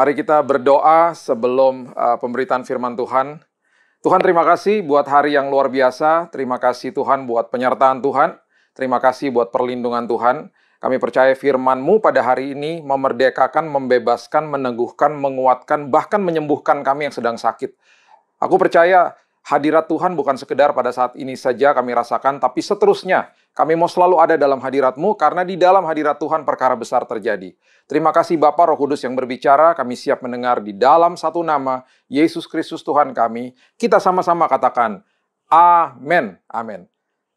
Mari kita berdoa sebelum uh, pemberitaan firman Tuhan. Tuhan terima kasih buat hari yang luar biasa. Terima kasih Tuhan buat penyertaan Tuhan. Terima kasih buat perlindungan Tuhan. Kami percaya firman-Mu pada hari ini memerdekakan, membebaskan, meneguhkan, menguatkan, bahkan menyembuhkan kami yang sedang sakit. Aku percaya hadirat Tuhan bukan sekedar pada saat ini saja kami rasakan, tapi seterusnya kami mau selalu ada dalam hadiratmu, karena di dalam hadirat Tuhan perkara besar terjadi. Terima kasih Bapa Roh Kudus yang berbicara, kami siap mendengar di dalam satu nama, Yesus Kristus Tuhan kami. Kita sama-sama katakan, Amin, Amin.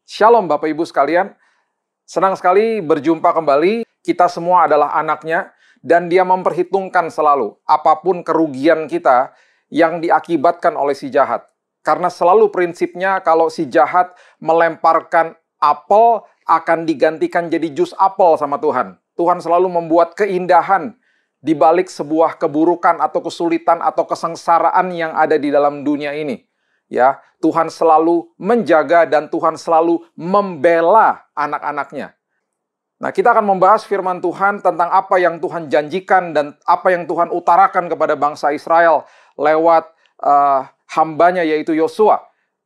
Shalom Bapak Ibu sekalian, senang sekali berjumpa kembali. Kita semua adalah anaknya, dan dia memperhitungkan selalu apapun kerugian kita yang diakibatkan oleh si jahat. Karena selalu prinsipnya kalau si jahat melemparkan apel akan digantikan jadi jus apel sama Tuhan. Tuhan selalu membuat keindahan di balik sebuah keburukan atau kesulitan atau kesengsaraan yang ada di dalam dunia ini. Ya, Tuhan selalu menjaga dan Tuhan selalu membela anak-anaknya. Nah, kita akan membahas firman Tuhan tentang apa yang Tuhan janjikan dan apa yang Tuhan utarakan kepada bangsa Israel lewat uh, hambanya yaitu Yosua.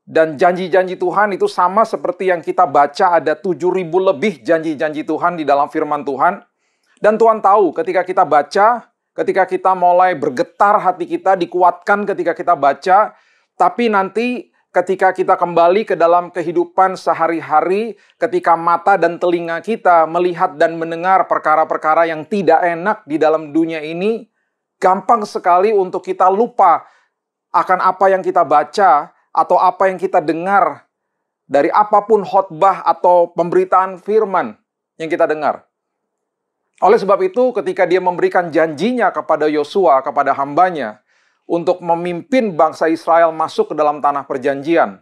Dan janji-janji Tuhan itu sama seperti yang kita baca ada 7000 lebih janji-janji Tuhan di dalam firman Tuhan. Dan Tuhan tahu ketika kita baca, ketika kita mulai bergetar hati kita, dikuatkan ketika kita baca, tapi nanti ketika kita kembali ke dalam kehidupan sehari-hari, ketika mata dan telinga kita melihat dan mendengar perkara-perkara yang tidak enak di dalam dunia ini, gampang sekali untuk kita lupa akan apa yang kita baca, atau apa yang kita dengar dari apapun khotbah atau pemberitaan firman yang kita dengar. Oleh sebab itu, ketika dia memberikan janjinya kepada Yosua, kepada hambanya, untuk memimpin bangsa Israel masuk ke dalam tanah perjanjian,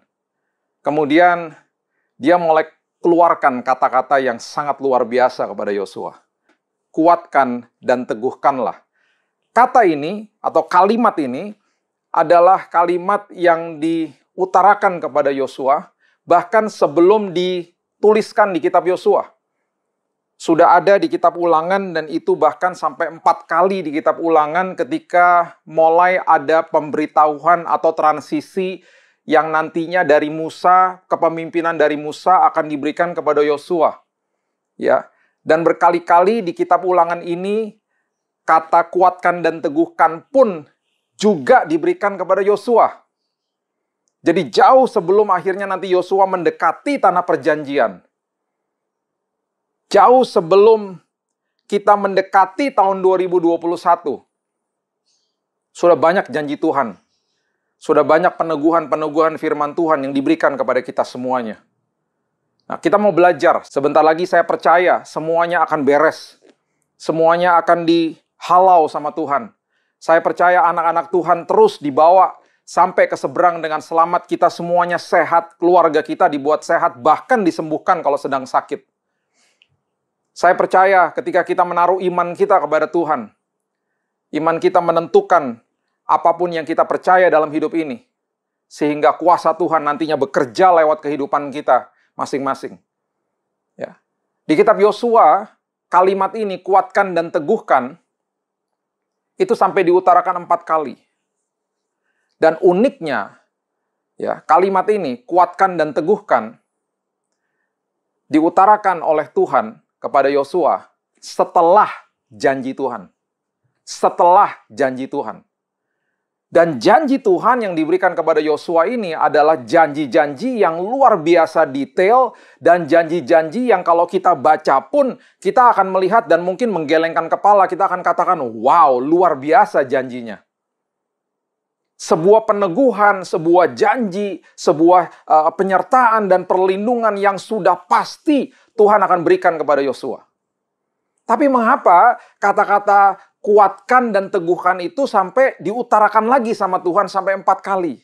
kemudian dia mulai keluarkan kata-kata yang sangat luar biasa kepada Yosua. Kuatkan dan teguhkanlah. Kata ini atau kalimat ini adalah kalimat yang di utarakan kepada Yosua, bahkan sebelum dituliskan di kitab Yosua. Sudah ada di kitab ulangan dan itu bahkan sampai empat kali di kitab ulangan ketika mulai ada pemberitahuan atau transisi yang nantinya dari Musa, kepemimpinan dari Musa akan diberikan kepada Yosua. Ya, dan berkali-kali di kitab ulangan ini kata kuatkan dan teguhkan pun juga diberikan kepada Yosua. Jadi jauh sebelum akhirnya nanti Yosua mendekati tanah perjanjian. Jauh sebelum kita mendekati tahun 2021. Sudah banyak janji Tuhan. Sudah banyak peneguhan-peneguhan firman Tuhan yang diberikan kepada kita semuanya. Nah, kita mau belajar. Sebentar lagi saya percaya semuanya akan beres. Semuanya akan dihalau sama Tuhan. Saya percaya anak-anak Tuhan terus dibawa sampai ke seberang dengan selamat kita semuanya sehat, keluarga kita dibuat sehat, bahkan disembuhkan kalau sedang sakit. Saya percaya ketika kita menaruh iman kita kepada Tuhan, iman kita menentukan apapun yang kita percaya dalam hidup ini, sehingga kuasa Tuhan nantinya bekerja lewat kehidupan kita masing-masing. Ya. Di kitab Yosua, kalimat ini kuatkan dan teguhkan itu sampai diutarakan empat kali. Dan uniknya, ya, kalimat ini kuatkan dan teguhkan diutarakan oleh Tuhan kepada Yosua setelah janji Tuhan. Setelah janji Tuhan. Dan janji Tuhan yang diberikan kepada Yosua ini adalah janji-janji yang luar biasa detail dan janji-janji yang kalau kita baca pun kita akan melihat dan mungkin menggelengkan kepala, kita akan katakan, "Wow, luar biasa janjinya." sebuah peneguhan, sebuah janji, sebuah uh, penyertaan dan perlindungan yang sudah pasti Tuhan akan berikan kepada Yosua. Tapi mengapa kata-kata kuatkan dan teguhkan itu sampai diutarakan lagi sama Tuhan sampai empat kali?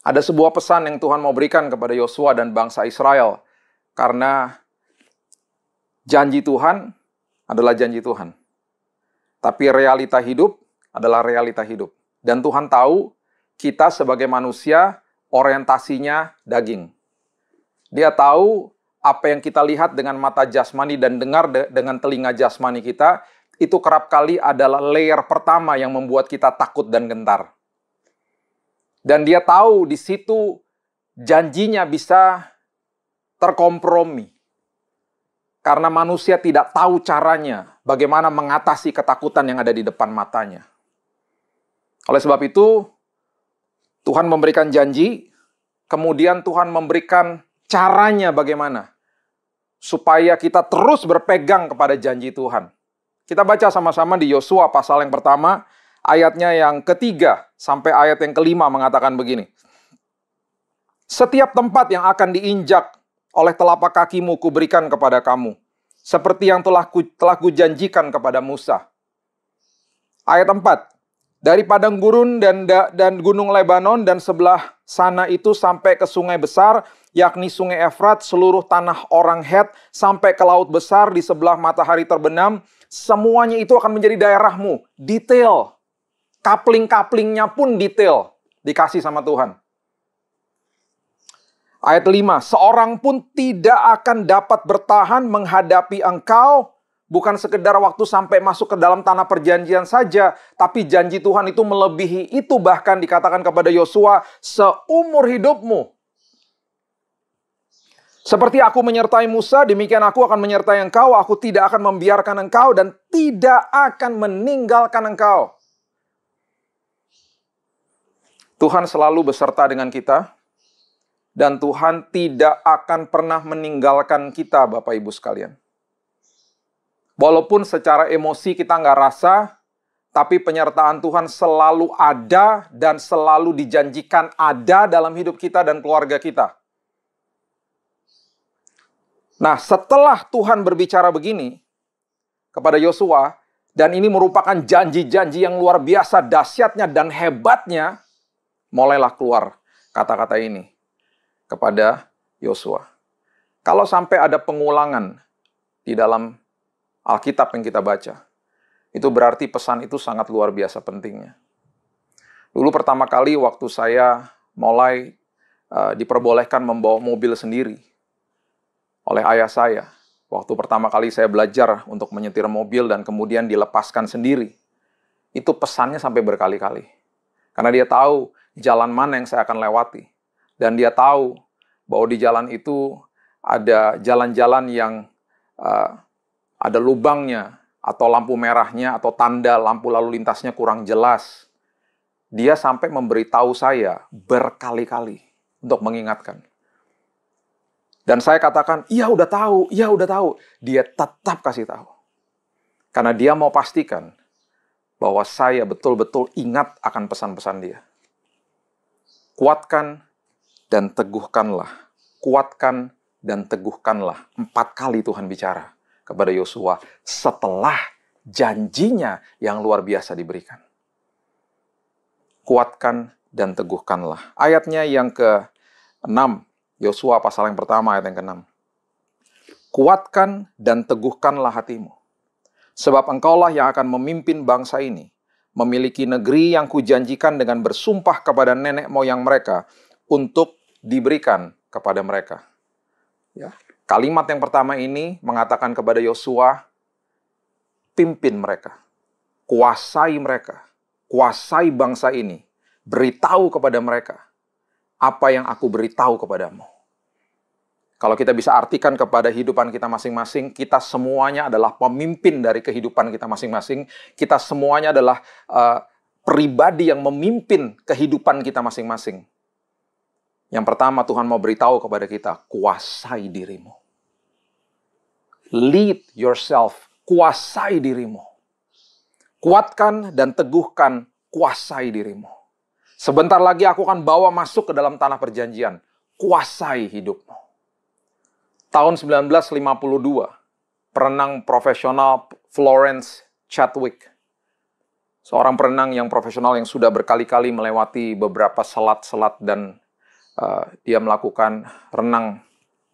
Ada sebuah pesan yang Tuhan mau berikan kepada Yosua dan bangsa Israel karena janji Tuhan adalah janji Tuhan. Tapi realita hidup adalah realita hidup. Dan Tuhan tahu kita sebagai manusia orientasinya daging. Dia tahu apa yang kita lihat dengan mata jasmani dan dengar de dengan telinga jasmani kita itu kerap kali adalah layer pertama yang membuat kita takut dan gentar. Dan dia tahu di situ janjinya bisa terkompromi. Karena manusia tidak tahu caranya bagaimana mengatasi ketakutan yang ada di depan matanya. Oleh sebab itu, Tuhan memberikan janji, kemudian Tuhan memberikan caranya bagaimana supaya kita terus berpegang kepada janji Tuhan. Kita baca sama-sama di Yosua pasal yang pertama, ayatnya yang ketiga sampai ayat yang kelima mengatakan begini. Setiap tempat yang akan diinjak oleh telapak kakimu kuberikan kepada kamu, seperti yang telah ku, telah kujanjikan kepada Musa. Ayat 4. Dari padang gurun dan dan gunung Lebanon dan sebelah sana itu sampai ke sungai besar yakni sungai Efrat seluruh tanah orang Het sampai ke laut besar di sebelah matahari terbenam semuanya itu akan menjadi daerahmu detail kapling-kaplingnya pun detail dikasih sama Tuhan Ayat 5, seorang pun tidak akan dapat bertahan menghadapi engkau bukan sekedar waktu sampai masuk ke dalam tanah perjanjian saja, tapi janji Tuhan itu melebihi itu bahkan dikatakan kepada Yosua seumur hidupmu. Seperti aku menyertai Musa, demikian aku akan menyertai engkau, aku tidak akan membiarkan engkau dan tidak akan meninggalkan engkau. Tuhan selalu beserta dengan kita dan Tuhan tidak akan pernah meninggalkan kita Bapak Ibu sekalian. Walaupun secara emosi kita nggak rasa, tapi penyertaan Tuhan selalu ada dan selalu dijanjikan ada dalam hidup kita dan keluarga kita. Nah, setelah Tuhan berbicara begini kepada Yosua, dan ini merupakan janji-janji yang luar biasa dahsyatnya dan hebatnya, mulailah keluar kata-kata ini kepada Yosua. Kalau sampai ada pengulangan di dalam Alkitab yang kita baca. Itu berarti pesan itu sangat luar biasa pentingnya. Dulu pertama kali waktu saya mulai uh, diperbolehkan membawa mobil sendiri oleh ayah saya. Waktu pertama kali saya belajar untuk menyetir mobil dan kemudian dilepaskan sendiri. Itu pesannya sampai berkali-kali. Karena dia tahu jalan mana yang saya akan lewati. Dan dia tahu bahwa di jalan itu ada jalan-jalan yang uh, ada lubangnya, atau lampu merahnya, atau tanda lampu lalu lintasnya kurang jelas. Dia sampai memberitahu saya berkali-kali untuk mengingatkan. Dan saya katakan, iya udah tahu, iya udah tahu. Dia tetap kasih tahu. Karena dia mau pastikan bahwa saya betul-betul ingat akan pesan-pesan dia. Kuatkan dan teguhkanlah. Kuatkan dan teguhkanlah. Empat kali Tuhan bicara kepada Yosua setelah janjinya yang luar biasa diberikan. Kuatkan dan teguhkanlah. Ayatnya yang ke-6, Yosua pasal yang pertama ayat yang ke-6. Kuatkan dan teguhkanlah hatimu. Sebab engkaulah yang akan memimpin bangsa ini, memiliki negeri yang kujanjikan dengan bersumpah kepada nenek moyang mereka untuk diberikan kepada mereka. Ya, Kalimat yang pertama ini mengatakan kepada Yosua, pimpin mereka, kuasai mereka, kuasai bangsa ini, beritahu kepada mereka apa yang aku beritahu kepadamu. Kalau kita bisa artikan kepada kehidupan kita masing-masing, kita semuanya adalah pemimpin dari kehidupan kita masing-masing. Kita semuanya adalah uh, pribadi yang memimpin kehidupan kita masing-masing. Yang pertama, Tuhan mau beritahu kepada kita, kuasai dirimu. Lead yourself, kuasai dirimu. Kuatkan dan teguhkan, kuasai dirimu. Sebentar lagi aku akan bawa masuk ke dalam tanah perjanjian. Kuasai hidupmu. Tahun 1952, perenang profesional Florence Chadwick seorang perenang yang profesional yang sudah berkali-kali melewati beberapa selat-selat dan uh, dia melakukan renang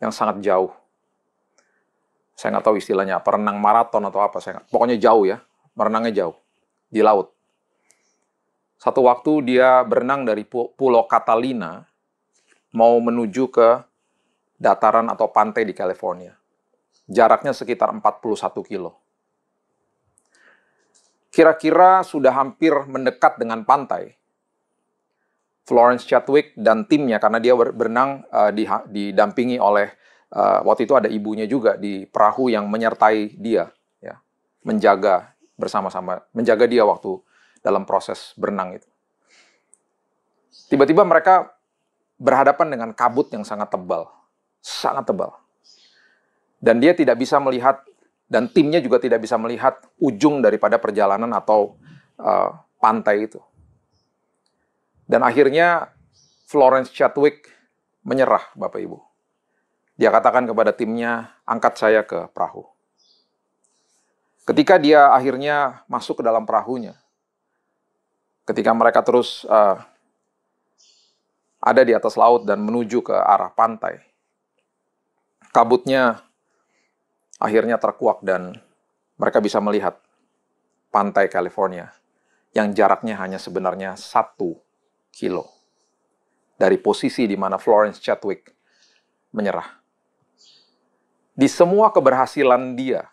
yang sangat jauh saya nggak tahu istilahnya apa, renang maraton atau apa, saya gak, pokoknya jauh ya, merenangnya jauh, di laut. Satu waktu dia berenang dari Pulau Catalina, mau menuju ke dataran atau pantai di California. Jaraknya sekitar 41 kilo. Kira-kira sudah hampir mendekat dengan pantai, Florence Chadwick dan timnya karena dia berenang uh, didampingi oleh uh, waktu itu ada ibunya juga di perahu yang menyertai dia, ya, menjaga bersama-sama, menjaga dia waktu dalam proses berenang itu. Tiba-tiba mereka berhadapan dengan kabut yang sangat tebal, sangat tebal. Dan dia tidak bisa melihat dan timnya juga tidak bisa melihat ujung daripada perjalanan atau uh, pantai itu. Dan akhirnya Florence Chadwick menyerah, Bapak Ibu. Dia katakan kepada timnya, angkat saya ke perahu. Ketika dia akhirnya masuk ke dalam perahunya, ketika mereka terus uh, ada di atas laut dan menuju ke arah pantai, kabutnya akhirnya terkuak dan mereka bisa melihat pantai California yang jaraknya hanya sebenarnya satu kilo dari posisi di mana Florence Chadwick menyerah di semua keberhasilan dia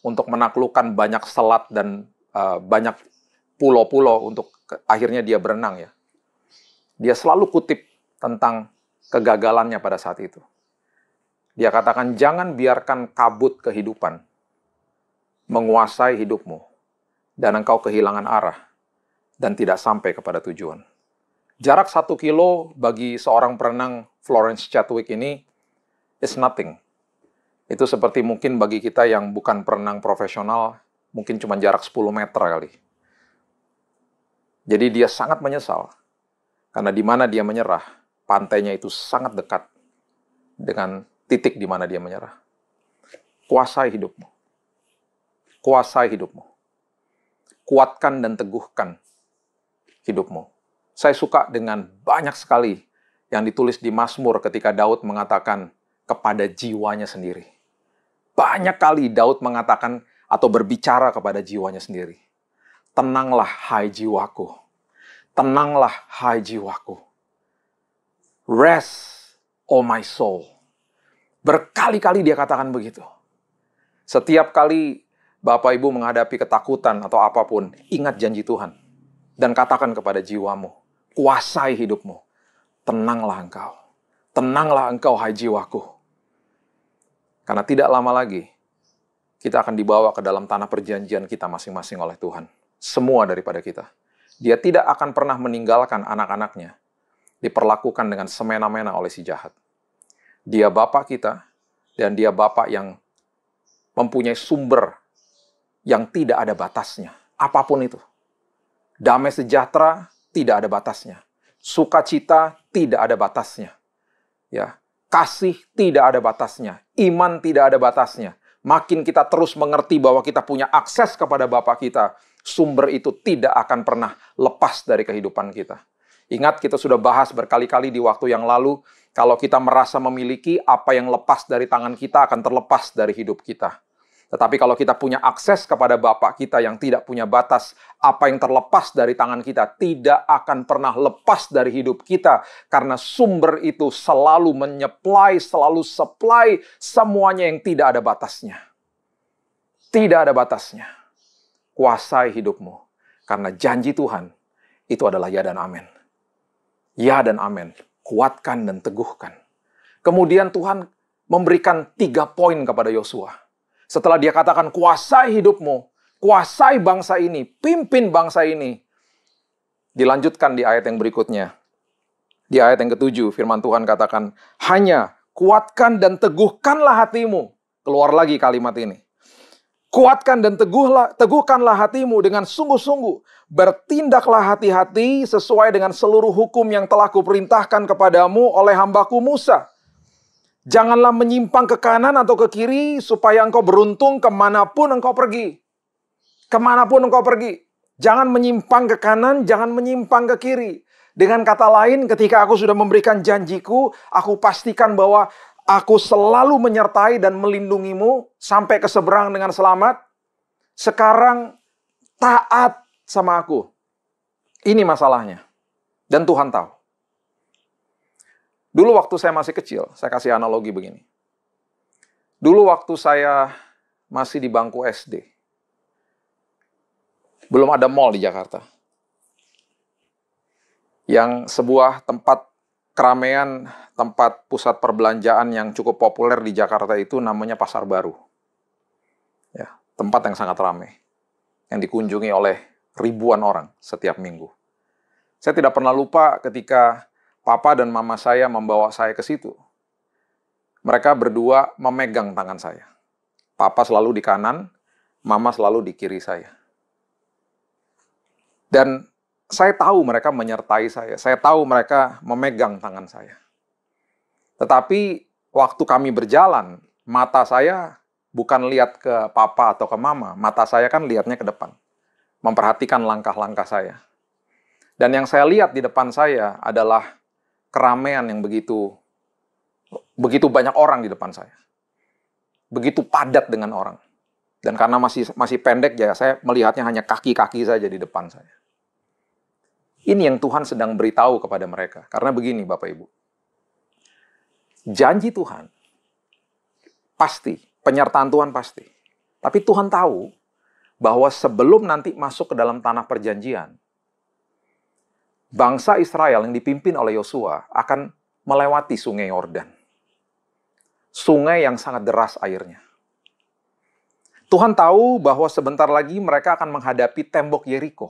untuk menaklukkan banyak selat dan uh, banyak pulau-pulau untuk ke, akhirnya dia berenang ya. Dia selalu kutip tentang kegagalannya pada saat itu. Dia katakan jangan biarkan kabut kehidupan menguasai hidupmu dan engkau kehilangan arah dan tidak sampai kepada tujuan. Jarak satu kilo bagi seorang perenang Florence Chadwick ini is nothing itu seperti mungkin bagi kita yang bukan perenang profesional, mungkin cuma jarak 10 meter kali. Jadi dia sangat menyesal. Karena di mana dia menyerah, pantainya itu sangat dekat dengan titik di mana dia menyerah. Kuasai hidupmu. Kuasai hidupmu. Kuatkan dan teguhkan hidupmu. Saya suka dengan banyak sekali yang ditulis di Mazmur ketika Daud mengatakan kepada jiwanya sendiri banyak kali Daud mengatakan atau berbicara kepada jiwanya sendiri. Tenanglah hai jiwaku. Tenanglah hai jiwaku. Rest, oh my soul. Berkali-kali dia katakan begitu. Setiap kali Bapak Ibu menghadapi ketakutan atau apapun, ingat janji Tuhan. Dan katakan kepada jiwamu, kuasai hidupmu. Tenanglah engkau. Tenanglah engkau hai jiwaku karena tidak lama lagi, kita akan dibawa ke dalam tanah perjanjian kita masing-masing oleh Tuhan. Semua daripada kita. Dia tidak akan pernah meninggalkan anak-anaknya diperlakukan dengan semena-mena oleh si jahat. Dia Bapak kita, dan dia Bapak yang mempunyai sumber yang tidak ada batasnya. Apapun itu. Damai sejahtera tidak ada batasnya. Sukacita tidak ada batasnya. Ya, kasih tidak ada batasnya, iman tidak ada batasnya. Makin kita terus mengerti bahwa kita punya akses kepada Bapa kita, sumber itu tidak akan pernah lepas dari kehidupan kita. Ingat kita sudah bahas berkali-kali di waktu yang lalu, kalau kita merasa memiliki apa yang lepas dari tangan kita akan terlepas dari hidup kita. Tetapi kalau kita punya akses kepada Bapak kita yang tidak punya batas, apa yang terlepas dari tangan kita tidak akan pernah lepas dari hidup kita karena sumber itu selalu menyeplai, selalu supply semuanya yang tidak ada batasnya. Tidak ada batasnya. Kuasai hidupmu karena janji Tuhan itu adalah ya dan amin. Ya dan amin. Kuatkan dan teguhkan. Kemudian Tuhan memberikan tiga poin kepada Yosua setelah dia katakan kuasai hidupmu, kuasai bangsa ini, pimpin bangsa ini. Dilanjutkan di ayat yang berikutnya. Di ayat yang ketujuh, firman Tuhan katakan, hanya kuatkan dan teguhkanlah hatimu. Keluar lagi kalimat ini. Kuatkan dan teguhlah, teguhkanlah hatimu dengan sungguh-sungguh. Bertindaklah hati-hati sesuai dengan seluruh hukum yang telah kuperintahkan kepadamu oleh hambaku Musa Janganlah menyimpang ke kanan atau ke kiri supaya engkau beruntung kemanapun engkau pergi. Kemanapun engkau pergi. Jangan menyimpang ke kanan, jangan menyimpang ke kiri. Dengan kata lain, ketika aku sudah memberikan janjiku, aku pastikan bahwa aku selalu menyertai dan melindungimu sampai ke seberang dengan selamat. Sekarang taat sama aku. Ini masalahnya. Dan Tuhan tahu. Dulu waktu saya masih kecil, saya kasih analogi begini. Dulu waktu saya masih di bangku SD, belum ada mall di Jakarta. Yang sebuah tempat keramaian, tempat pusat perbelanjaan yang cukup populer di Jakarta itu namanya Pasar Baru. Ya, tempat yang sangat ramai, yang dikunjungi oleh ribuan orang setiap minggu. Saya tidak pernah lupa ketika Papa dan mama saya membawa saya ke situ. Mereka berdua memegang tangan saya. Papa selalu di kanan, mama selalu di kiri saya. Dan saya tahu mereka menyertai saya. Saya tahu mereka memegang tangan saya. Tetapi waktu kami berjalan, mata saya bukan lihat ke papa atau ke mama. Mata saya kan lihatnya ke depan. Memperhatikan langkah-langkah saya. Dan yang saya lihat di depan saya adalah keramaian yang begitu begitu banyak orang di depan saya. Begitu padat dengan orang. Dan karena masih masih pendek ya, saya melihatnya hanya kaki-kaki saja di depan saya. Ini yang Tuhan sedang beritahu kepada mereka. Karena begini Bapak Ibu. Janji Tuhan pasti, penyertaan Tuhan pasti. Tapi Tuhan tahu bahwa sebelum nanti masuk ke dalam tanah perjanjian, bangsa Israel yang dipimpin oleh Yosua akan melewati sungai Yordan. Sungai yang sangat deras airnya. Tuhan tahu bahwa sebentar lagi mereka akan menghadapi tembok Yeriko.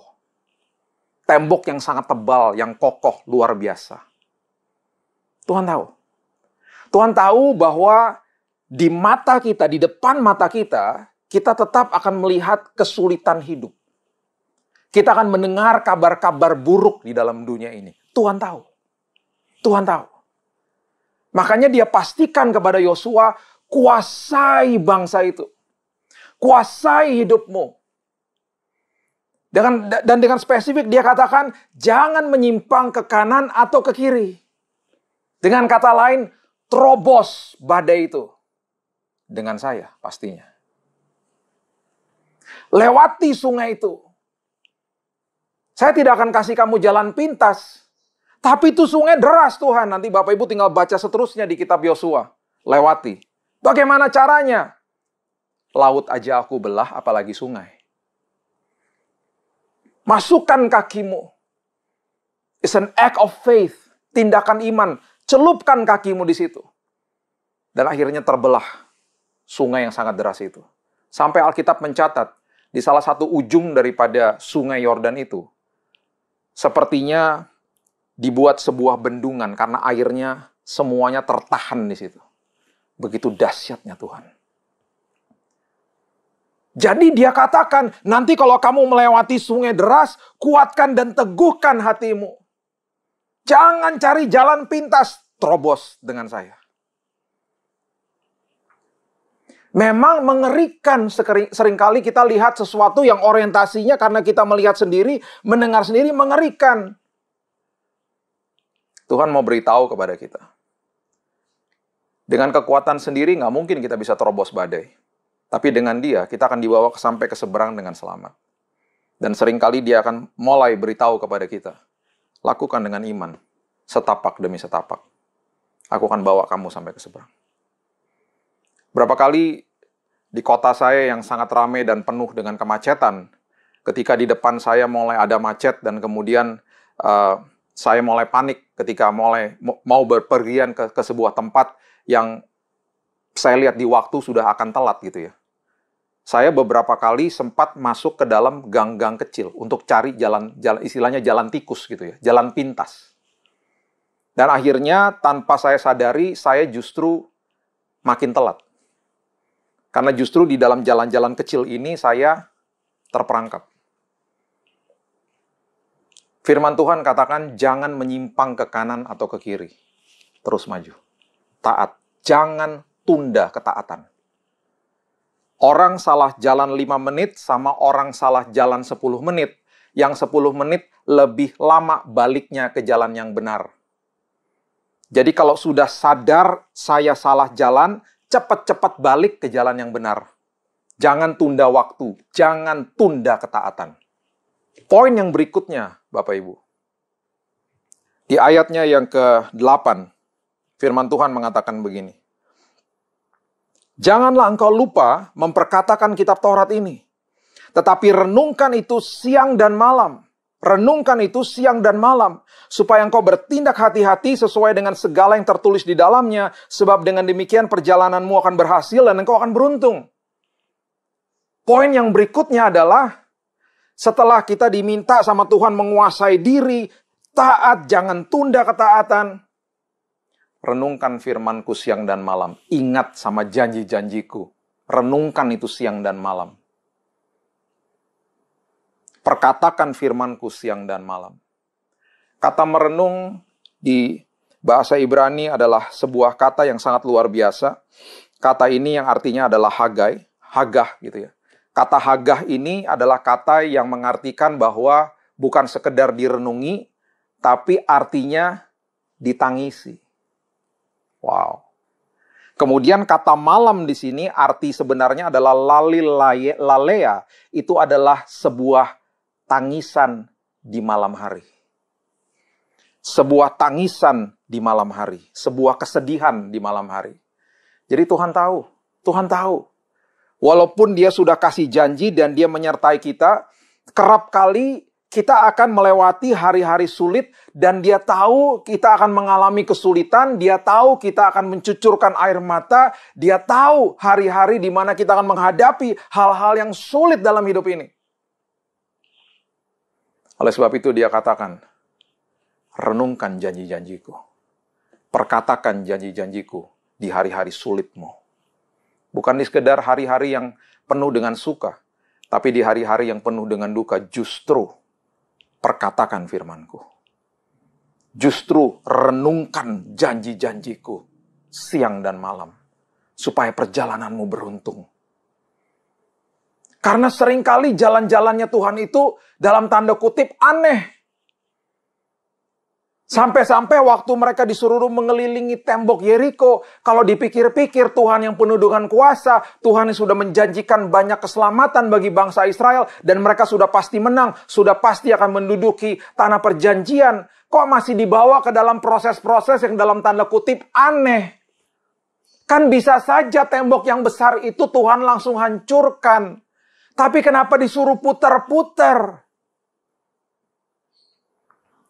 Tembok yang sangat tebal, yang kokoh, luar biasa. Tuhan tahu. Tuhan tahu bahwa di mata kita, di depan mata kita, kita tetap akan melihat kesulitan hidup. Kita akan mendengar kabar-kabar buruk di dalam dunia ini. Tuhan tahu. Tuhan tahu. Makanya dia pastikan kepada Yosua, kuasai bangsa itu. Kuasai hidupmu. Dengan, dan dengan spesifik dia katakan, jangan menyimpang ke kanan atau ke kiri. Dengan kata lain, terobos badai itu. Dengan saya pastinya. Lewati sungai itu. Saya tidak akan kasih kamu jalan pintas. Tapi itu sungai deras Tuhan. Nanti Bapak Ibu tinggal baca seterusnya di kitab Yosua. Lewati. Bagaimana caranya? Laut aja aku belah, apalagi sungai. Masukkan kakimu. It's an act of faith. Tindakan iman. Celupkan kakimu di situ. Dan akhirnya terbelah sungai yang sangat deras itu. Sampai Alkitab mencatat, di salah satu ujung daripada sungai Yordan itu, sepertinya dibuat sebuah bendungan karena airnya semuanya tertahan di situ. Begitu dahsyatnya Tuhan. Jadi dia katakan, nanti kalau kamu melewati sungai deras, kuatkan dan teguhkan hatimu. Jangan cari jalan pintas, terobos dengan saya. Memang mengerikan seringkali kita lihat sesuatu yang orientasinya karena kita melihat sendiri, mendengar sendiri mengerikan. Tuhan mau beritahu kepada kita. Dengan kekuatan sendiri nggak mungkin kita bisa terobos badai. Tapi dengan dia kita akan dibawa sampai ke seberang dengan selamat. Dan seringkali dia akan mulai beritahu kepada kita. Lakukan dengan iman, setapak demi setapak. Aku akan bawa kamu sampai ke seberang. Berapa kali di kota saya yang sangat ramai dan penuh dengan kemacetan, ketika di depan saya mulai ada macet dan kemudian uh, saya mulai panik ketika mulai mau berpergian ke, ke sebuah tempat yang saya lihat di waktu sudah akan telat gitu ya. Saya beberapa kali sempat masuk ke dalam gang-gang kecil untuk cari jalan, jalan istilahnya jalan tikus gitu ya, jalan pintas. Dan akhirnya tanpa saya sadari saya justru makin telat. Karena justru di dalam jalan-jalan kecil ini saya terperangkap. Firman Tuhan katakan jangan menyimpang ke kanan atau ke kiri. Terus maju. Taat. Jangan tunda ketaatan. Orang salah jalan 5 menit sama orang salah jalan 10 menit. Yang 10 menit lebih lama baliknya ke jalan yang benar. Jadi kalau sudah sadar saya salah jalan, cepat-cepat balik ke jalan yang benar. Jangan tunda waktu, jangan tunda ketaatan. Poin yang berikutnya, Bapak Ibu. Di ayatnya yang ke-8, firman Tuhan mengatakan begini. Janganlah engkau lupa memperkatakan kitab Taurat ini, tetapi renungkan itu siang dan malam, Renungkan itu siang dan malam, supaya engkau bertindak hati-hati sesuai dengan segala yang tertulis di dalamnya, sebab dengan demikian perjalananmu akan berhasil dan engkau akan beruntung. Poin yang berikutnya adalah, setelah kita diminta sama Tuhan menguasai diri, taat, jangan tunda ketaatan. Renungkan firmanku siang dan malam, ingat sama janji-janjiku. Renungkan itu siang dan malam perkatakan firmanku siang dan malam. Kata merenung di bahasa Ibrani adalah sebuah kata yang sangat luar biasa. Kata ini yang artinya adalah hagai, hagah gitu ya. Kata hagah ini adalah kata yang mengartikan bahwa bukan sekedar direnungi, tapi artinya ditangisi. Wow. Kemudian kata malam di sini arti sebenarnya adalah lali lalea. Itu adalah sebuah tangisan di malam hari. Sebuah tangisan di malam hari, sebuah kesedihan di malam hari. Jadi Tuhan tahu, Tuhan tahu. Walaupun dia sudah kasih janji dan dia menyertai kita, kerap kali kita akan melewati hari-hari sulit dan dia tahu kita akan mengalami kesulitan, dia tahu kita akan mencucurkan air mata, dia tahu hari-hari di mana kita akan menghadapi hal-hal yang sulit dalam hidup ini. Oleh sebab itu dia katakan, renungkan janji-janjiku. Perkatakan janji-janjiku di hari-hari sulitmu. Bukan di sekedar hari-hari yang penuh dengan suka, tapi di hari-hari yang penuh dengan duka justru perkatakan firmanku. Justru renungkan janji-janjiku siang dan malam, supaya perjalananmu beruntung karena seringkali jalan-jalannya Tuhan itu dalam tanda kutip aneh. Sampai-sampai waktu mereka disuruh mengelilingi tembok Yeriko, kalau dipikir-pikir Tuhan yang penuh dengan kuasa, Tuhan yang sudah menjanjikan banyak keselamatan bagi bangsa Israel dan mereka sudah pasti menang, sudah pasti akan menduduki tanah perjanjian. Kok masih dibawa ke dalam proses-proses yang dalam tanda kutip aneh? Kan bisa saja tembok yang besar itu Tuhan langsung hancurkan. Tapi kenapa disuruh putar-putar?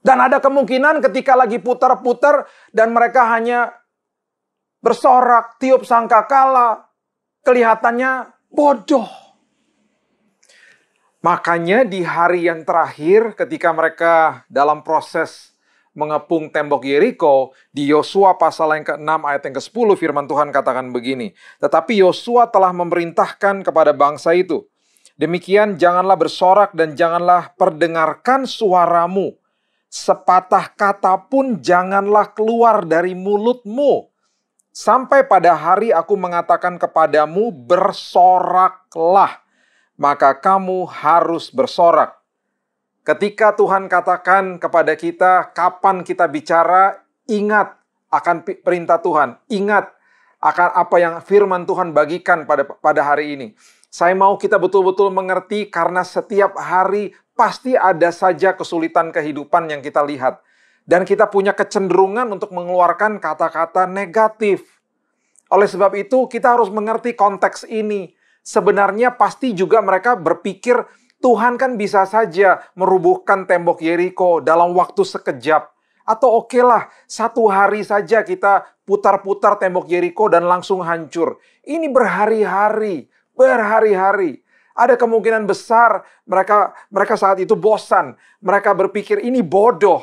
Dan ada kemungkinan ketika lagi putar-putar dan mereka hanya bersorak, tiup sangka sangkakala, kelihatannya bodoh. Makanya di hari yang terakhir ketika mereka dalam proses mengepung tembok Yeriko, di Yosua pasal yang ke-6 ayat yang ke-10 firman Tuhan katakan begini, "Tetapi Yosua telah memerintahkan kepada bangsa itu, Demikian janganlah bersorak dan janganlah perdengarkan suaramu. Sepatah kata pun janganlah keluar dari mulutmu. Sampai pada hari aku mengatakan kepadamu bersoraklah. Maka kamu harus bersorak. Ketika Tuhan katakan kepada kita kapan kita bicara, ingat akan perintah Tuhan. Ingat akan apa yang firman Tuhan bagikan pada pada hari ini. Saya mau kita betul-betul mengerti karena setiap hari pasti ada saja kesulitan kehidupan yang kita lihat. Dan kita punya kecenderungan untuk mengeluarkan kata-kata negatif. Oleh sebab itu, kita harus mengerti konteks ini. Sebenarnya pasti juga mereka berpikir Tuhan kan bisa saja merubuhkan tembok Yeriko dalam waktu sekejap. Atau oke lah, satu hari saja kita putar-putar tembok Yeriko dan langsung hancur. Ini berhari-hari berhari-hari. Ada kemungkinan besar mereka mereka saat itu bosan, mereka berpikir ini bodoh.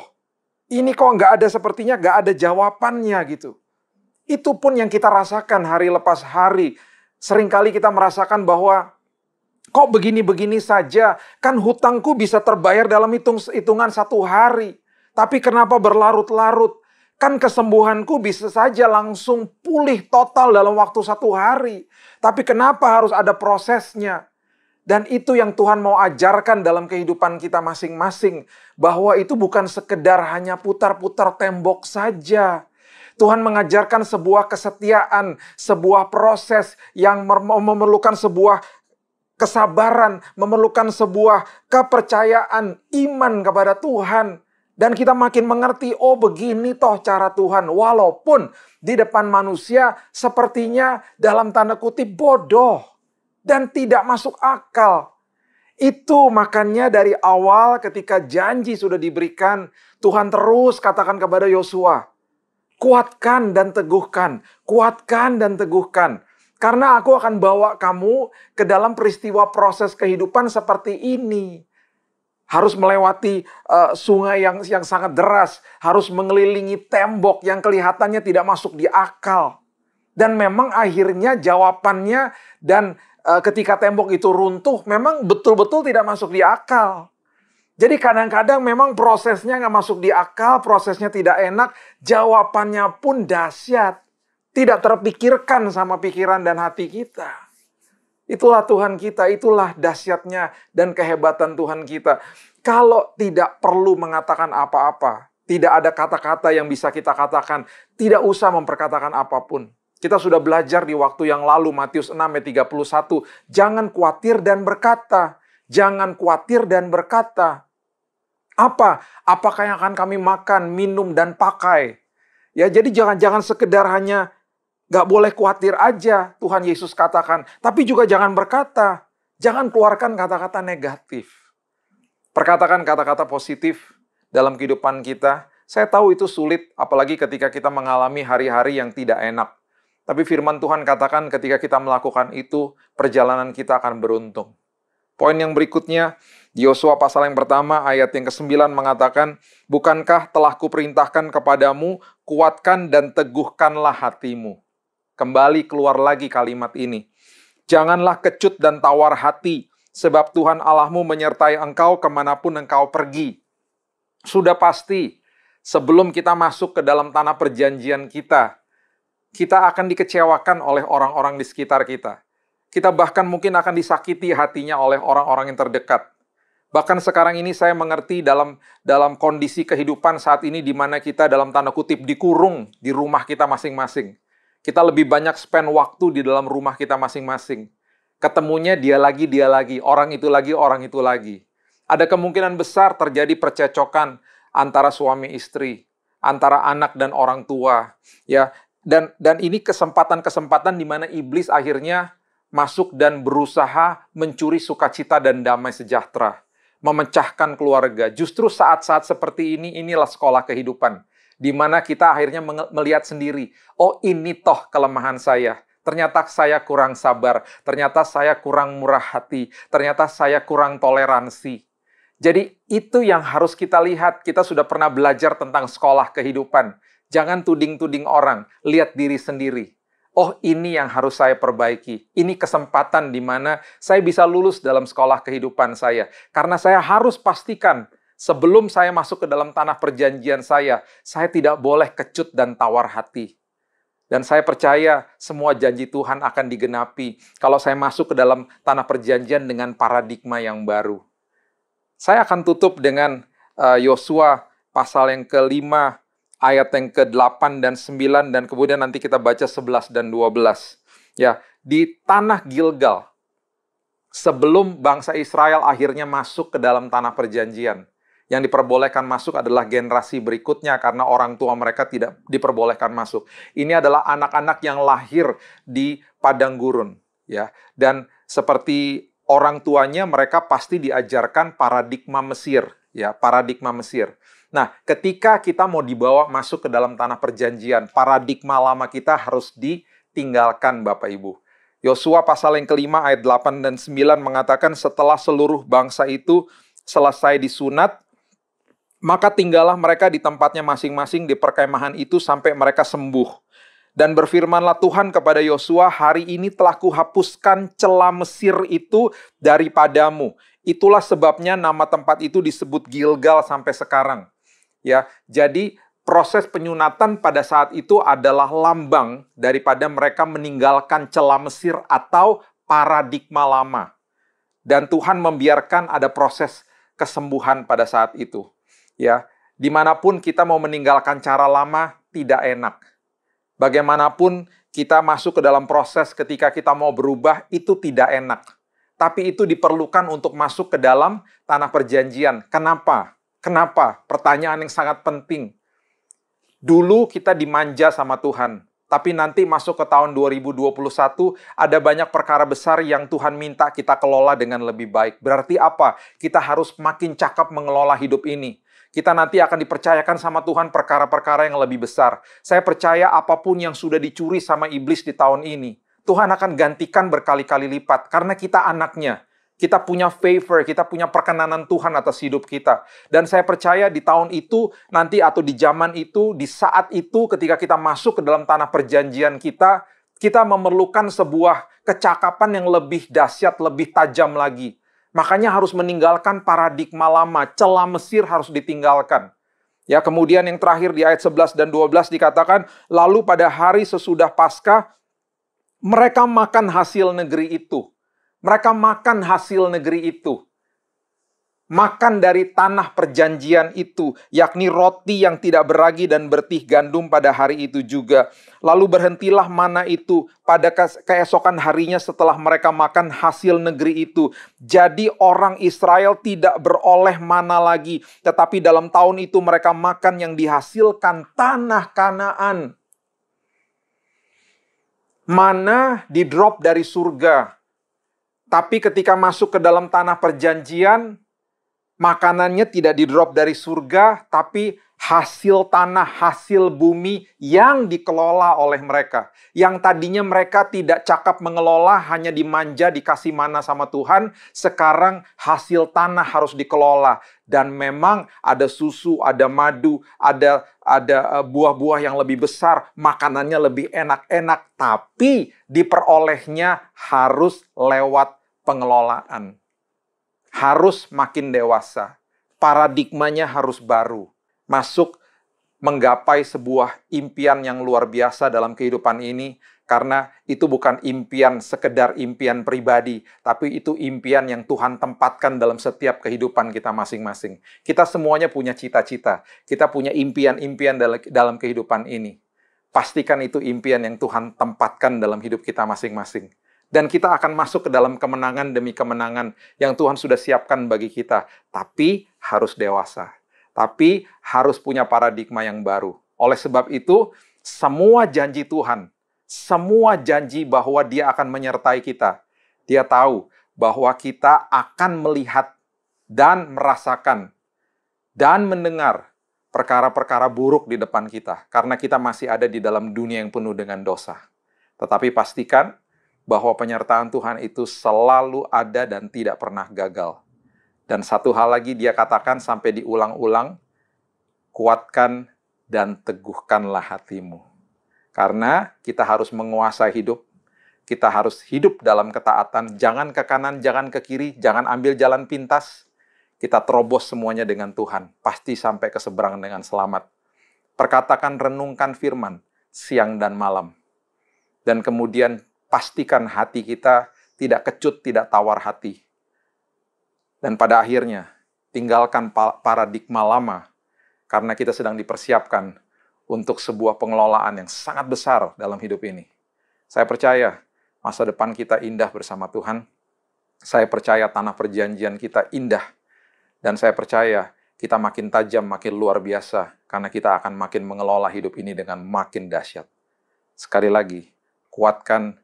Ini kok nggak ada sepertinya nggak ada jawabannya gitu. Itu pun yang kita rasakan hari lepas hari. Seringkali kita merasakan bahwa kok begini-begini saja, kan hutangku bisa terbayar dalam hitung hitungan satu hari. Tapi kenapa berlarut-larut? Kan kesembuhanku bisa saja langsung pulih total dalam waktu satu hari. Tapi kenapa harus ada prosesnya? Dan itu yang Tuhan mau ajarkan dalam kehidupan kita masing-masing. Bahwa itu bukan sekedar hanya putar-putar tembok saja. Tuhan mengajarkan sebuah kesetiaan, sebuah proses yang memerlukan sebuah kesabaran, memerlukan sebuah kepercayaan, iman kepada Tuhan. Dan kita makin mengerti, oh begini toh cara Tuhan. Walaupun di depan manusia sepertinya dalam tanda kutip bodoh dan tidak masuk akal. Itu makanya dari awal ketika janji sudah diberikan, Tuhan terus katakan kepada Yosua, kuatkan dan teguhkan, kuatkan dan teguhkan. Karena aku akan bawa kamu ke dalam peristiwa proses kehidupan seperti ini harus melewati uh, sungai yang yang sangat deras, harus mengelilingi tembok yang kelihatannya tidak masuk di akal. Dan memang akhirnya jawabannya dan uh, ketika tembok itu runtuh memang betul-betul tidak masuk di akal. Jadi kadang-kadang memang prosesnya nggak masuk di akal, prosesnya tidak enak, jawabannya pun dahsyat. Tidak terpikirkan sama pikiran dan hati kita. Itulah Tuhan kita, itulah dahsyatnya dan kehebatan Tuhan kita. Kalau tidak perlu mengatakan apa-apa, tidak ada kata-kata yang bisa kita katakan, tidak usah memperkatakan apapun. Kita sudah belajar di waktu yang lalu Matius 6 ayat 31, jangan khawatir dan berkata, jangan khawatir dan berkata. Apa? Apakah yang akan kami makan, minum dan pakai? Ya, jadi jangan-jangan sekedar hanya Gak boleh khawatir aja, Tuhan Yesus katakan. Tapi juga jangan berkata, jangan keluarkan kata-kata negatif. Perkatakan kata-kata positif dalam kehidupan kita. Saya tahu itu sulit, apalagi ketika kita mengalami hari-hari yang tidak enak. Tapi firman Tuhan katakan ketika kita melakukan itu, perjalanan kita akan beruntung. Poin yang berikutnya, Yosua pasal yang pertama ayat yang ke-9 mengatakan, Bukankah telah kuperintahkan kepadamu, kuatkan dan teguhkanlah hatimu. Kembali keluar lagi kalimat ini. Janganlah kecut dan tawar hati, sebab Tuhan Allahmu menyertai engkau kemanapun engkau pergi. Sudah pasti, sebelum kita masuk ke dalam tanah perjanjian kita, kita akan dikecewakan oleh orang-orang di sekitar kita. Kita bahkan mungkin akan disakiti hatinya oleh orang-orang yang terdekat. Bahkan sekarang ini saya mengerti dalam dalam kondisi kehidupan saat ini di mana kita dalam tanda kutip dikurung di rumah kita masing-masing. Kita lebih banyak spend waktu di dalam rumah kita masing-masing. Ketemunya dia lagi, dia lagi, orang itu lagi, orang itu lagi. Ada kemungkinan besar terjadi percecokan antara suami istri, antara anak dan orang tua, ya. Dan dan ini kesempatan-kesempatan di mana iblis akhirnya masuk dan berusaha mencuri sukacita dan damai sejahtera memecahkan keluarga. Justru saat-saat seperti ini, inilah sekolah kehidupan di mana kita akhirnya melihat sendiri, oh ini toh kelemahan saya. Ternyata saya kurang sabar, ternyata saya kurang murah hati, ternyata saya kurang toleransi. Jadi itu yang harus kita lihat. Kita sudah pernah belajar tentang sekolah kehidupan. Jangan tuding-tuding orang, lihat diri sendiri. Oh, ini yang harus saya perbaiki. Ini kesempatan di mana saya bisa lulus dalam sekolah kehidupan saya. Karena saya harus pastikan sebelum saya masuk ke dalam tanah perjanjian saya, saya tidak boleh kecut dan tawar hati. Dan saya percaya semua janji Tuhan akan digenapi kalau saya masuk ke dalam tanah perjanjian dengan paradigma yang baru. Saya akan tutup dengan eh, Yosua pasal yang kelima ayat yang ke-8 dan 9 dan kemudian nanti kita baca 11 dan 12. Ya, di tanah Gilgal sebelum bangsa Israel akhirnya masuk ke dalam tanah perjanjian yang diperbolehkan masuk adalah generasi berikutnya karena orang tua mereka tidak diperbolehkan masuk. Ini adalah anak-anak yang lahir di padang gurun, ya. Dan seperti orang tuanya mereka pasti diajarkan paradigma Mesir, ya, paradigma Mesir. Nah, ketika kita mau dibawa masuk ke dalam tanah perjanjian, paradigma lama kita harus ditinggalkan Bapak Ibu. Yosua pasal yang kelima ayat 8 dan 9 mengatakan setelah seluruh bangsa itu selesai disunat, maka tinggallah mereka di tempatnya masing-masing di perkemahan itu sampai mereka sembuh. Dan berfirmanlah Tuhan kepada Yosua, hari ini telah kuhapuskan celah Mesir itu daripadamu. Itulah sebabnya nama tempat itu disebut Gilgal sampai sekarang. Ya, jadi proses penyunatan pada saat itu adalah lambang daripada mereka meninggalkan celah Mesir atau paradigma lama. Dan Tuhan membiarkan ada proses kesembuhan pada saat itu ya dimanapun kita mau meninggalkan cara lama tidak enak. Bagaimanapun kita masuk ke dalam proses ketika kita mau berubah itu tidak enak. Tapi itu diperlukan untuk masuk ke dalam tanah perjanjian. Kenapa? Kenapa? Pertanyaan yang sangat penting. Dulu kita dimanja sama Tuhan, tapi nanti masuk ke tahun 2021 ada banyak perkara besar yang Tuhan minta kita kelola dengan lebih baik. Berarti apa? Kita harus makin cakap mengelola hidup ini kita nanti akan dipercayakan sama Tuhan perkara-perkara yang lebih besar. Saya percaya apapun yang sudah dicuri sama iblis di tahun ini, Tuhan akan gantikan berkali-kali lipat karena kita anaknya. Kita punya favor, kita punya perkenanan Tuhan atas hidup kita. Dan saya percaya di tahun itu, nanti atau di zaman itu, di saat itu ketika kita masuk ke dalam tanah perjanjian kita, kita memerlukan sebuah kecakapan yang lebih dahsyat, lebih tajam lagi Makanya harus meninggalkan paradigma lama, celah Mesir harus ditinggalkan. Ya, kemudian yang terakhir di ayat 11 dan 12 dikatakan, lalu pada hari sesudah Paskah mereka makan hasil negeri itu. Mereka makan hasil negeri itu makan dari tanah perjanjian itu, yakni roti yang tidak beragi dan bertih gandum pada hari itu juga. Lalu berhentilah mana itu pada keesokan harinya setelah mereka makan hasil negeri itu. Jadi orang Israel tidak beroleh mana lagi, tetapi dalam tahun itu mereka makan yang dihasilkan tanah Kanaan. Mana di drop dari surga. Tapi ketika masuk ke dalam tanah perjanjian, makanannya tidak didrop dari surga, tapi hasil tanah, hasil bumi yang dikelola oleh mereka. Yang tadinya mereka tidak cakap mengelola, hanya dimanja, dikasih mana sama Tuhan, sekarang hasil tanah harus dikelola. Dan memang ada susu, ada madu, ada ada eh, buah-buah yang lebih besar, makanannya lebih enak-enak, tapi diperolehnya harus lewat pengelolaan harus makin dewasa. Paradigmanya harus baru. Masuk menggapai sebuah impian yang luar biasa dalam kehidupan ini karena itu bukan impian sekedar impian pribadi, tapi itu impian yang Tuhan tempatkan dalam setiap kehidupan kita masing-masing. Kita semuanya punya cita-cita, kita punya impian-impian dalam kehidupan ini. Pastikan itu impian yang Tuhan tempatkan dalam hidup kita masing-masing dan kita akan masuk ke dalam kemenangan demi kemenangan yang Tuhan sudah siapkan bagi kita. Tapi harus dewasa. Tapi harus punya paradigma yang baru. Oleh sebab itu, semua janji Tuhan, semua janji bahwa Dia akan menyertai kita, Dia tahu bahwa kita akan melihat dan merasakan dan mendengar perkara-perkara buruk di depan kita karena kita masih ada di dalam dunia yang penuh dengan dosa. Tetapi pastikan bahwa penyertaan Tuhan itu selalu ada dan tidak pernah gagal. Dan satu hal lagi dia katakan sampai diulang-ulang, kuatkan dan teguhkanlah hatimu. Karena kita harus menguasai hidup, kita harus hidup dalam ketaatan, jangan ke kanan, jangan ke kiri, jangan ambil jalan pintas. Kita terobos semuanya dengan Tuhan, pasti sampai ke seberang dengan selamat. Perkatakan renungkan firman siang dan malam. Dan kemudian pastikan hati kita tidak kecut, tidak tawar hati. Dan pada akhirnya, tinggalkan paradigma lama karena kita sedang dipersiapkan untuk sebuah pengelolaan yang sangat besar dalam hidup ini. Saya percaya masa depan kita indah bersama Tuhan. Saya percaya tanah perjanjian kita indah. Dan saya percaya kita makin tajam, makin luar biasa, karena kita akan makin mengelola hidup ini dengan makin dahsyat. Sekali lagi, kuatkan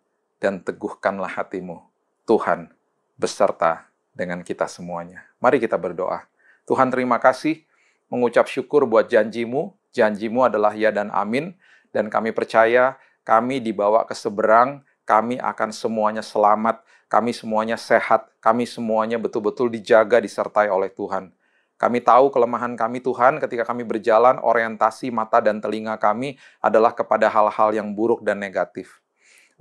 dan teguhkanlah hatimu, Tuhan, beserta dengan kita semuanya. Mari kita berdoa. Tuhan terima kasih mengucap syukur buat janjimu. Janjimu adalah ya dan amin. Dan kami percaya kami dibawa ke seberang, kami akan semuanya selamat, kami semuanya sehat, kami semuanya betul-betul dijaga, disertai oleh Tuhan. Kami tahu kelemahan kami Tuhan ketika kami berjalan orientasi mata dan telinga kami adalah kepada hal-hal yang buruk dan negatif.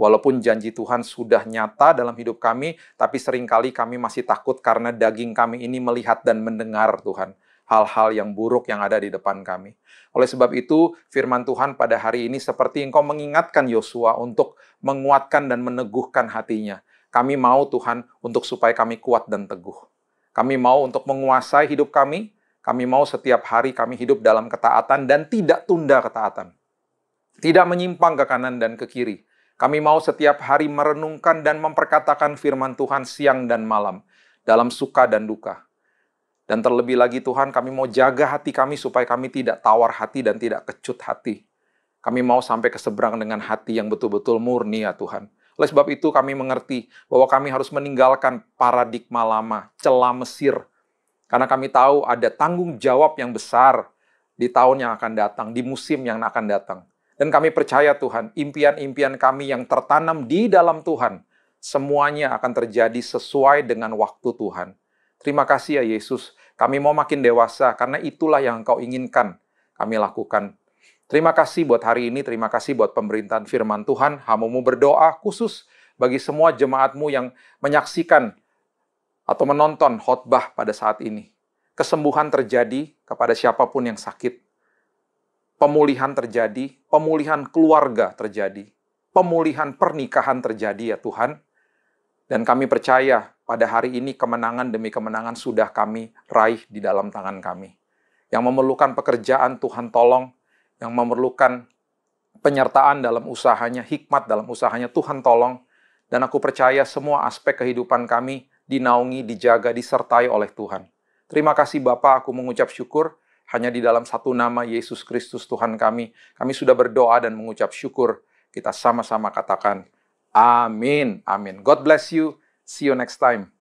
Walaupun janji Tuhan sudah nyata dalam hidup kami, tapi seringkali kami masih takut karena daging kami ini melihat dan mendengar Tuhan hal-hal yang buruk yang ada di depan kami. Oleh sebab itu, firman Tuhan pada hari ini seperti engkau mengingatkan Yosua untuk menguatkan dan meneguhkan hatinya. Kami mau Tuhan untuk supaya kami kuat dan teguh. Kami mau untuk menguasai hidup kami, kami mau setiap hari kami hidup dalam ketaatan dan tidak tunda ketaatan. Tidak menyimpang ke kanan dan ke kiri, kami mau setiap hari merenungkan dan memperkatakan firman Tuhan siang dan malam, dalam suka dan duka. Dan terlebih lagi Tuhan, kami mau jaga hati kami supaya kami tidak tawar hati dan tidak kecut hati. Kami mau sampai ke seberang dengan hati yang betul-betul murni ya Tuhan. Oleh sebab itu kami mengerti bahwa kami harus meninggalkan paradigma lama, celah Mesir. Karena kami tahu ada tanggung jawab yang besar di tahun yang akan datang, di musim yang akan datang. Dan kami percaya Tuhan, impian-impian kami yang tertanam di dalam Tuhan, semuanya akan terjadi sesuai dengan waktu Tuhan. Terima kasih ya Yesus, kami mau makin dewasa karena itulah yang Engkau inginkan kami lakukan. Terima kasih buat hari ini, terima kasih buat pemerintahan firman Tuhan. Hamumu berdoa khusus bagi semua jemaatmu yang menyaksikan atau menonton khotbah pada saat ini. Kesembuhan terjadi kepada siapapun yang sakit pemulihan terjadi, pemulihan keluarga terjadi, pemulihan pernikahan terjadi ya Tuhan. Dan kami percaya pada hari ini kemenangan demi kemenangan sudah kami raih di dalam tangan kami. Yang memerlukan pekerjaan Tuhan tolong, yang memerlukan penyertaan dalam usahanya, hikmat dalam usahanya Tuhan tolong. Dan aku percaya semua aspek kehidupan kami dinaungi, dijaga, disertai oleh Tuhan. Terima kasih Bapak, aku mengucap syukur. Hanya di dalam satu nama Yesus Kristus Tuhan kami, kami sudah berdoa dan mengucap syukur. Kita sama-sama katakan, amin, amin. God bless you. See you next time.